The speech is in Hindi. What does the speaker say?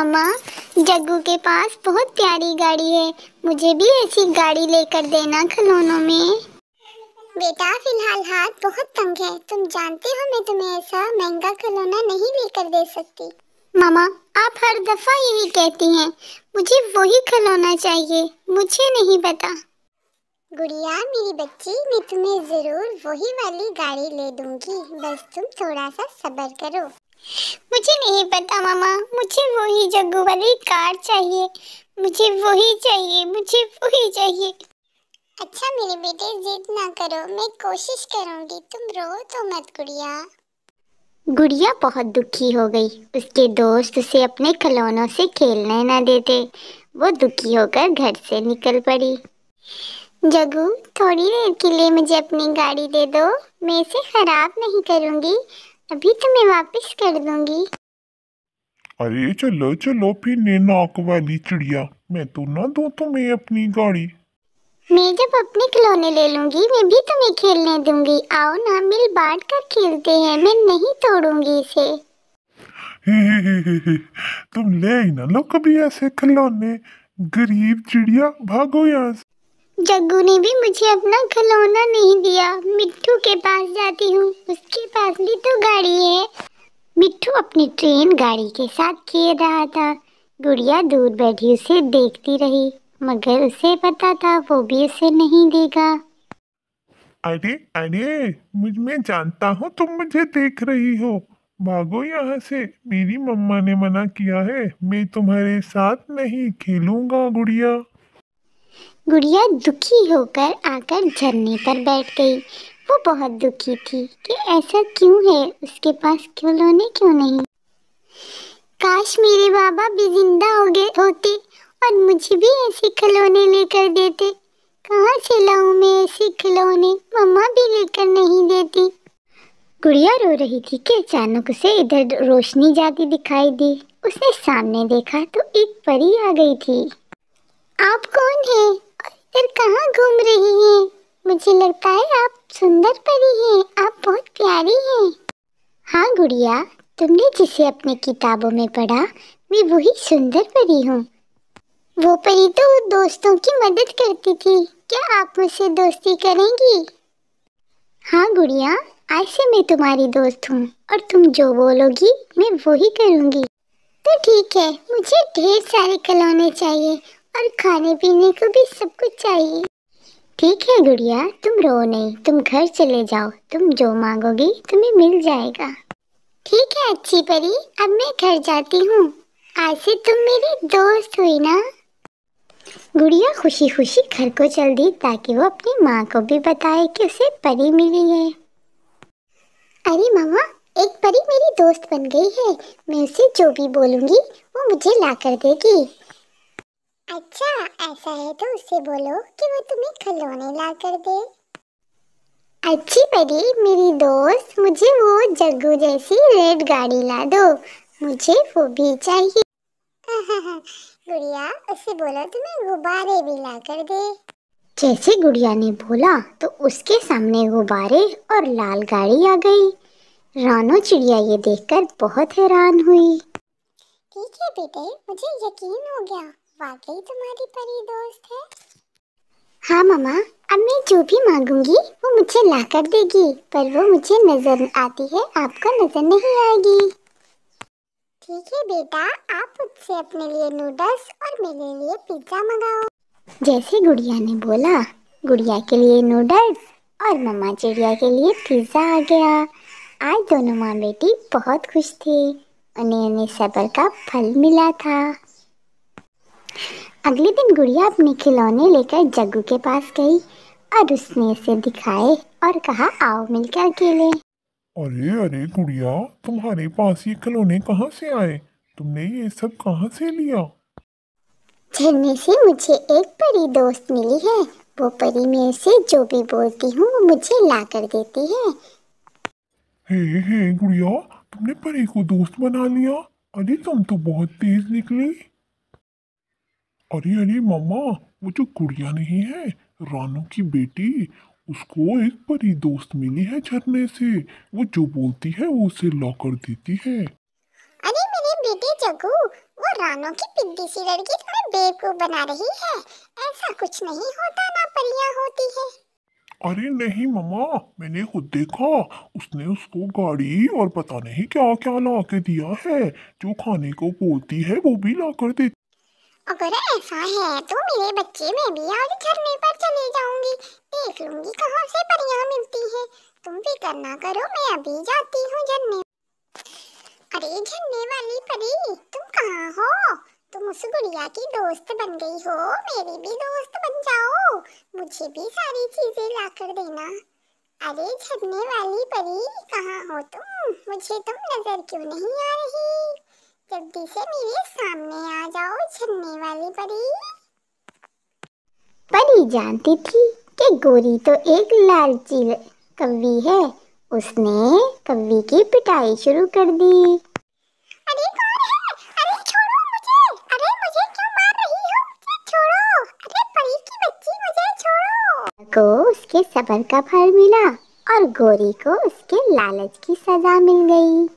मम्मा जग्गू के पास बहुत प्यारी गाड़ी है मुझे भी ऐसी गाड़ी लेकर देना खिलौनों में बेटा फिलहाल हाथ बहुत तंग है तुम जानते हो मैं तुम्हें ऐसा महंगा खिलौना नहीं लेकर दे सकती मामा आप हर दफा यही कहती हैं मुझे वही खिलौना चाहिए मुझे नहीं पता गुड़िया मेरी बच्ची मैं तुम्हें ज़रूर वही वाली गाड़ी ले दूंगी बस तुम थोड़ा सा सब्र करो मुझे नहीं पता मामा मुझे वही जग्गू वाली कार चाहिए मुझे वही चाहिए मुझे वही चाहिए अच्छा मेरे बेटे जिद ना करो मैं कोशिश करूंगी तुम रो तो मत गुड़िया गुड़िया बहुत दुखी हो गई उसके दोस्त उसे अपने खिलौनों से खेलने न देते वो दुखी होकर घर से निकल पड़ी जगू थोड़ी देर के लिए मुझे अपनी गाड़ी दे दो मैं इसे खराब नहीं करूंगी अभी तो मैं वापस कर दूंगी अरे चलो चलो फिर ने नाक वाली चिड़िया मैं तो ना दो तुम्हें अपनी गाड़ी मैं जब अपने खिलौने ले लूंगी मैं भी तुम्हें खेलने दूंगी आओ ना मिल बांट कर खेलते हैं मैं नहीं तोड़ूंगी इसे ही ही ही तुम ले ही ना लो कभी ऐसे खिलौने गरीब चिड़िया भागो यहाँ से जग्गू ने भी मुझे अपना खिलौना नहीं दिया मिट्टू के पास जाती हूँ उसके पास भी तो गाड़ी है मिट्टू अपनी ट्रेन गाड़ी के साथ खेल रहा था गुड़िया दूर बैठी उसे देखती रही मगर उसे पता था वो भी उसे नहीं देगा अरे अरे मुझ में जानता हूँ तुम मुझे देख रही हो भागो यहाँ से मेरी मम्मा ने मना किया है मैं तुम्हारे साथ नहीं खेलूंगा गुड़िया गुड़िया दुखी होकर आकर झरने पर बैठ गई वो बहुत दुखी थी कि ऐसा क्यों है उसके पास खिलौने क्यों नहीं काश मेरे बाबा भी जिंदा हो गए होते और मुझे भी ऐसे खिलौने लेकर देते कहाँ से लाऊं मैं ऐसे खिलौने मम्मा भी लेकर नहीं देती गुड़िया रो रही थी कि अचानक उसे इधर रोशनी जाती दिखाई दी उसने सामने देखा तो एक परी आ गई थी आप कौन हैं और इधर कहाँ घूम रही हैं मुझे लगता है आप सुंदर परी हैं आप बहुत प्यारी हैं हाँ गुड़िया तुमने जिसे अपने किताबों में पढ़ा मैं वही सुंदर परी हूँ वो परी तो दोस्तों की मदद करती थी क्या आप मुझसे दोस्ती करेंगी हाँ गुड़िया आज से मैं तुम्हारी दोस्त हूँ और तुम जो बोलोगी मैं वही करूँगी तो ठीक है मुझे ढेर सारे खिलौने चाहिए और खाने पीने को भी सब कुछ चाहिए ठीक है गुड़िया तुम रो नहीं तुम घर चले जाओ तुम जो मांगोगी तुम्हें मिल जाएगा ठीक है अच्छी परी अब मैं घर जाती हूँ आज से तुम मेरी दोस्त हुई ना गुड़िया खुशी खुशी घर को चल दी ताकि वो अपनी माँ को भी बताए कि उसे परी मिली है अरे मामा एक परी मेरी दोस्त बन गई है मैं उसे जो भी बोलूँगी वो मुझे ला कर देगी अच्छा ऐसा है तो उसे बोलो कि वो तुम्हें खिलौने ला कर दे अच्छी परी मेरी दोस्त मुझे वो जग्गू जैसी रेड गाड़ी ला दो मुझे वो भी चाहिए गुड़िया उसे बोलो तुम्हें गुब्बारे भी ला कर दे जैसे गुड़िया ने बोला तो उसके सामने गुब्बारे और लाल गाड़ी आ गई रानो चिड़िया ये देखकर बहुत हैरान हुई ठीक है बेटे मुझे यकीन हो गया वाकई तुम्हारी परी दोस्त है हाँ मामा अब मैं जो भी मांगूंगी वो मुझे ला कर देगी पर वो मुझे नजर आती है आपको नजर नहीं आएगी ठीक है बेटा आप मुझसे अपने लिए नूडल्स और मेरे लिए पिज्जा मंगाओ जैसे गुड़िया ने बोला गुड़िया के लिए नूडल्स और मम्मा चिड़िया के लिए पिज्जा आ गया आज दोनों माँ बेटी बहुत खुश थी उन्हें उन्हें सबर का फल मिला था अगले दिन गुड़िया अपने खिलौने लेकर जग्गू के पास गई और उसने इसे दिखाए और कहा आओ मिलकर खेले अरे अरे गुड़िया तुम्हारे पास ये खिलौने कहाँ से आए तुमने ये सब कहाँ से लिया झरने से मुझे एक परी दोस्त मिली है वो परी में से जो भी बोलती हूँ वो मुझे ला कर देती है हे हे गुड़िया तुमने परी को दोस्त बना लिया अरे तुम तो बहुत तेज निकली अरे अरे मामा वो जो गुड़िया नहीं है रानू की बेटी उसको एक परी दोस्त मिली है झरने से वो जो बोलती है वो उसे लॉ कर देती है अरे मेरे बेटे जगू वो रानो की पिद्दी सी लड़की तुम्हें बेवकूफ बना रही है ऐसा कुछ नहीं होता ना परियां होती है अरे नहीं मम्मा मैंने खुद देखा उसने उसको गाड़ी और पता नहीं क्या क्या ला के दिया है जो खाने को बोलती है वो भी ला कर देती अगर ऐसा है तो मेरे बच्चे में भी आज झरने पर चली जाऊंगी देख लूंगी कहाँ से परियां मिलती हैं तुम भी करना करो मैं अभी जाती हूँ झरने अरे झरने वाली परी तुम कहाँ हो तुम उस गुड़िया की दोस्त बन गई हो मेरी भी दोस्त बन जाओ मुझे भी सारी चीजें ला कर देना अरे झरने वाली परी कहाँ हो तुम मुझे तुम नजर क्यों नहीं आ रही जल्दी से मेरे सामने आ जाओ छन्नी वाली परी परी जानती थी कि गोरी तो एक लालची कवि है उसने कवि की पिटाई शुरू कर दी अरे कौन है अरे छोड़ो मुझे अरे मुझे क्यों मार रही हो मुझे छोड़ो अरे परी की बच्ची मुझे छोड़ो को उसके सबर का फल मिला और गोरी को उसके लालच की सजा मिल गई